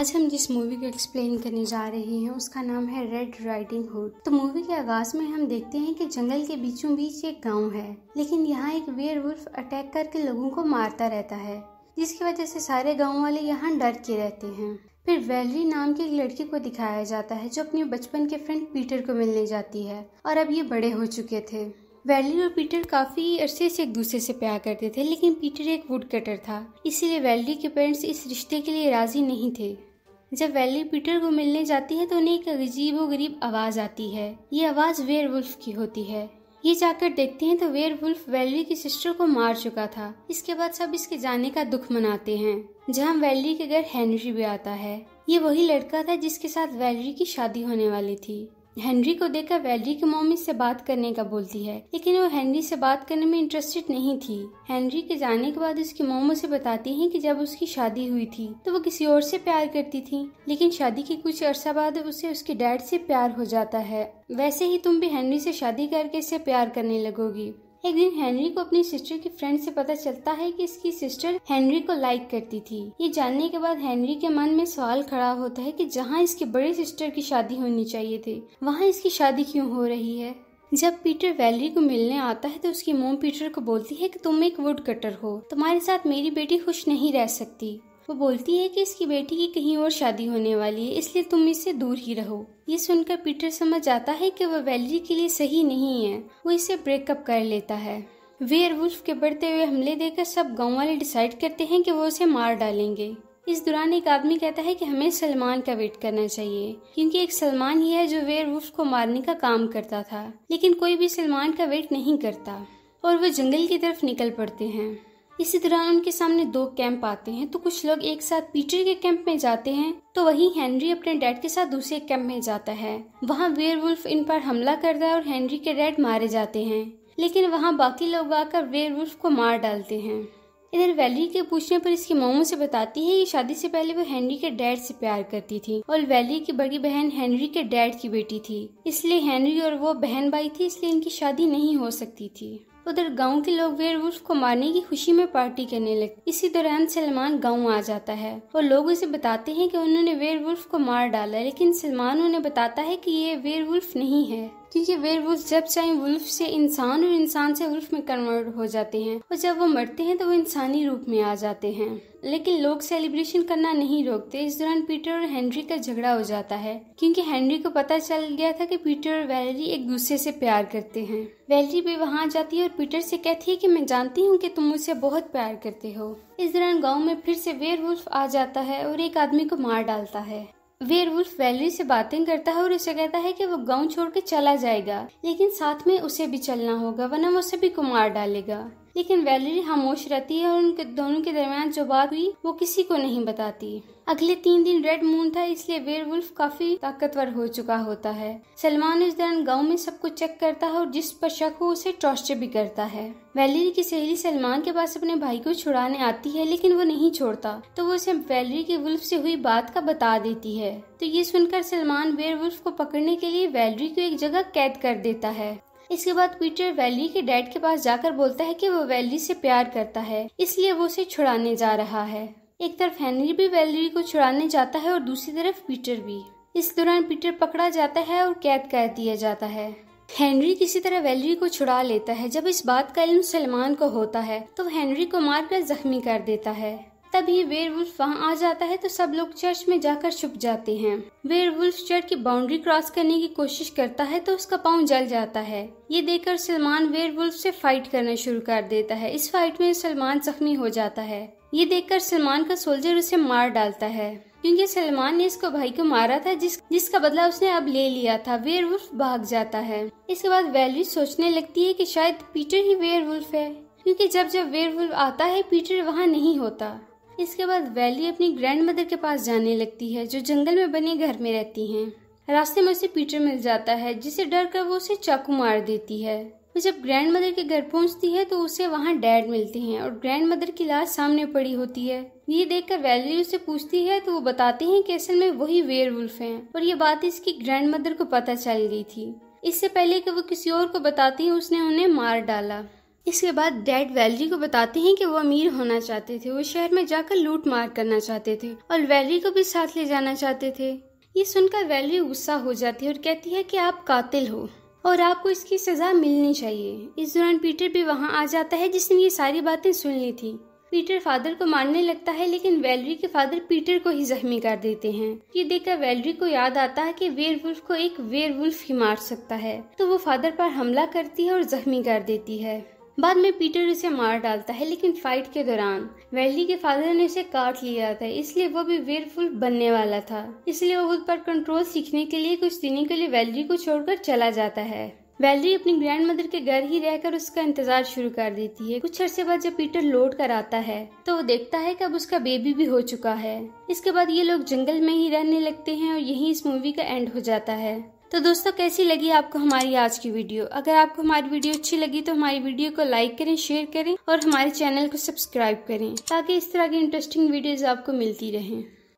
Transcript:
आज हम जिस मूवी को एक्सप्लेन करने जा रहे हैं उसका नाम है रेड राइडिंग हुड तो मूवी के आगाज में हम देखते हैं कि जंगल के बीचों बीच एक गांव है लेकिन यहाँ एक वेयर अटैक करके लोगों को मारता रहता है जिसकी वजह से सारे गांव वाले यहाँ डर के रहते हैं फिर वैलरी नाम की एक लड़की को दिखाया जाता है जो अपने बचपन के फ्रेंड पीटर को मिलने जाती है और अब ये बड़े हो चुके थे वैलरी और पीटर काफ़ी अरसे से एक दूसरे से प्यार करते थे लेकिन पीटर एक वुड कटर था इसीलिए वैलरी के पेरेंट्स इस रिश्ते के लिए राजी नहीं थे जब वैली पीटर को मिलने जाती है तो उन्हें एक अजीब गरीब आवाज़ आती है ये आवाज़ वुल्फ की होती है ये जाकर देखते हैं तो वेयर वुल्फ वैली की सिस्टर को मार चुका था इसके बाद सब इसके जाने का दुख मनाते हैं जहाँ वैली के घर हेनरी भी आता है ये वही लड़का था जिसके साथ वैलरी की शादी होने वाली थी हेनरी को देखकर वेलरी की मम्मी से बात करने का बोलती है लेकिन वो हेनरी से बात करने में इंटरेस्टेड नहीं थी हेनरी के जाने के बाद उसकी मोमो से बताती है कि जब उसकी शादी हुई थी तो वो किसी और से प्यार करती थी लेकिन शादी के कुछ अरसा बाद उसे उसके डैड से प्यार हो जाता है वैसे ही तुम भी हेनरी से शादी करके इससे प्यार करने लगोगी एक दिन हेनरी को अपनी सिस्टर के फ्रेंड से पता चलता है कि इसकी सिस्टर हेनरी को लाइक करती थी ये जानने के बाद हेनरी के मन में सवाल खड़ा होता है कि जहाँ इसके बड़े सिस्टर की शादी होनी चाहिए थी वहाँ इसकी शादी क्यों हो रही है जब पीटर वैलरी को मिलने आता है तो उसकी मोम पीटर को बोलती है कि तुम एक वुड कटर हो तुम्हारे साथ मेरी बेटी खुश नहीं रह सकती वो बोलती है कि इसकी बेटी की कहीं और शादी होने वाली है इसलिए तुम इससे दूर ही रहो ये सुनकर पीटर समझ आता है कि वह वैलरी के लिए सही नहीं है वो इसे ब्रेकअप कर लेता है वुल्फ के बढ़ते हुए हमले देकर सब गांव वाले डिसाइड करते हैं कि वो उसे मार डालेंगे इस दौरान एक आदमी कहता है कि हमें सलमान का वेट करना चाहिए क्योंकि एक सलमान ही है जो वुल्फ को मारने का काम करता था लेकिन कोई भी सलमान का वेट नहीं करता और वो जंगल की तरफ निकल पड़ते हैं इसी दौरान उनके सामने दो कैंप आते हैं तो कुछ लोग एक साथ पीटर के कैंप में जाते हैं तो वहीं हेनरी अपने डैड के साथ दूसरे कैंप में जाता है वहाँ वुल्फ इन पर हमला करता है और हेनरी के डैड मारे जाते हैं लेकिन वहाँ बाकी लोग आकर वुल्फ को मार डालते हैं इधर वैली के पूछने पर इसकी मोमो से बताती है कि शादी से पहले वो हेनरी के डैड से प्यार करती थी और वैली की बड़ी बहन हेनरी के डैड की बेटी थी इसलिए हेनरी और वो बहन भाई थी इसलिए इनकी शादी नहीं हो सकती थी उधर गांव के लोग वेयरवुल्फ को मारने की खुशी में पार्टी करने लगे इसी दौरान सलमान गांव आ जाता है और लोग उसे बताते हैं कि उन्होंने वेयरवुल्फ को मार डाला लेकिन सलमान उन्हें बताता है कि ये वेयरवुल्फ नहीं है क्योंकि वेर जब चाहे वुल्फ से इंसान और इंसान से वुल्फ में कन्वर्ट हो जाते हैं और जब वो मरते हैं तो वो इंसानी रूप में आ जाते हैं लेकिन लोग सेलिब्रेशन करना नहीं रोकते इस दौरान पीटर और हेनरी का झगड़ा हो जाता है क्योंकि हेनरी को पता चल गया था कि पीटर और वैलरी एक दूसरे से प्यार करते हैं वैलरी भी वहाँ जाती है और पीटर से कहती है कि मैं जानती हूँ कि तुम मुझसे बहुत प्यार करते हो इस दौरान गांव में फिर से वेयर आ जाता है और एक आदमी को मार डालता है वेयरवुल्फ वैलरी से बातें करता है और उसे कहता है कि वो गांव छोड़ के चला जाएगा लेकिन साथ में उसे भी चलना होगा वरना वो उसे भी कुमार डालेगा लेकिन वैलरी खामोश रहती है और उनके दोनों के दरमियान जो बात हुई वो किसी को नहीं बताती अगले तीन दिन रेड मून था इसलिए वेयर काफी ताकतवर हो चुका होता है सलमान इस दौरान गाँव में सब कुछ चेक करता है और जिस पर शक हो उसे टॉर्चर भी करता है वैलरी की सहेली सलमान के पास अपने भाई को छुड़ाने आती है लेकिन वो नहीं छोड़ता तो वो उसे वैलरी के वुल्फ से हुई बात का बता देती है तो ये सुनकर सलमान वेयर को पकड़ने के लिए वैलरी को एक जगह कैद कर देता है इसके बाद पीटर वैली के डैड के पास जाकर बोलता है कि वो वैली से प्यार करता है इसलिए वो उसे छुड़ाने जा रहा है एक तरफ हेनरी भी वैलरी को छुड़ाने जाता है और दूसरी तरफ पीटर भी इस दौरान पीटर पकड़ा जाता है और कैद कर दिया जाता है हेनरी किसी तरह वैलरी को छुड़ा लेता है जब इस बात का इल्म सलमान को होता है तो हेनरी को मारकर जख्मी कर देता है तभी वेयरवुल्फ वहाँ आ जाता है तो सब लोग चर्च में जाकर छुप जाते हैं वेयरवुल्फ चर्च की बाउंड्री क्रॉस करने की कोशिश करता है तो उसका पाँव जल जाता है ये देखकर सलमान वेयरवुल्फ से फाइट करना शुरू कर देता है इस फाइट में सलमान जख्मी हो जाता है ये देखकर सलमान का सोल्जर उसे मार डालता है क्योंकि सलमान ने इसको भाई को मारा था जिस जिसका बदला उसने अब ले लिया था वेयरवुल्फ भाग जाता है इसके बाद वैल्यू सोचने लगती है कि शायद पीटर ही वुल्फ है क्योंकि जब जब वुल्फ आता है पीटर वहाँ नहीं होता इसके बाद वैली अपनी ग्रैंड मदर के पास जाने लगती है जो जंगल में बने घर में रहती हैं रास्ते में उसे पीटर मिल जाता है जिसे डर कर वो उसे चाकू मार देती है वो जब ग्रैंड मदर के घर पहुंचती है तो उसे वहाँ डैड मिलते हैं और ग्रैंड मदर की लाश सामने पड़ी होती है ये देखकर वैली उसे पूछती है तो वो बताते हैं कि असल में वही वेयर वुल्फ है और ये बात इसकी ग्रैंड मदर को पता चल गई थी इससे पहले कि वो किसी और को बताती है उसने उन्हें मार डाला इसके बाद डैड वैलरी को बताते हैं कि वो अमीर होना चाहते थे वो शहर में जाकर लूट मार करना चाहते थे और वैलरी को भी साथ ले जाना चाहते थे ये सुनकर वैलरी गुस्सा हो जाती है और कहती है कि आप कातिल हो और आपको इसकी सजा मिलनी चाहिए इस दौरान पीटर भी वहाँ आ जाता है जिसने ये सारी बातें सुन ली थी पीटर फादर को मारने लगता है लेकिन वैलरी के फादर पीटर को ही जख्मी कर देते हैं ये देखकर वैलरी को याद आता है कि वुल्फ को एक वुल्फ ही मार सकता है तो वो फादर पर हमला करती है और जख्मी कर देती है बाद में पीटर उसे मार डालता है लेकिन फाइट के दौरान वेली के फादर ने उसे काट लिया था इसलिए वो भी वेयरफुल बनने वाला था इसलिए वो खुद पर कंट्रोल सीखने के लिए कुछ दिनों के लिए वेलरी को छोड़कर चला जाता है वैलरी अपनी ग्रैंड मदर के घर ही रहकर उसका इंतजार शुरू कर देती है कुछ अरसे बाद जब पीटर लौट कर आता है तो वो देखता है कि अब उसका बेबी भी हो चुका है इसके बाद ये लोग जंगल में ही रहने लगते हैं और यही इस मूवी का एंड हो जाता है तो दोस्तों कैसी लगी आपको हमारी आज की वीडियो अगर आपको हमारी वीडियो अच्छी लगी तो हमारी वीडियो को लाइक करें शेयर करें और हमारे चैनल को सब्सक्राइब करें ताकि इस तरह की इंटरेस्टिंग वीडियोज आपको मिलती रहें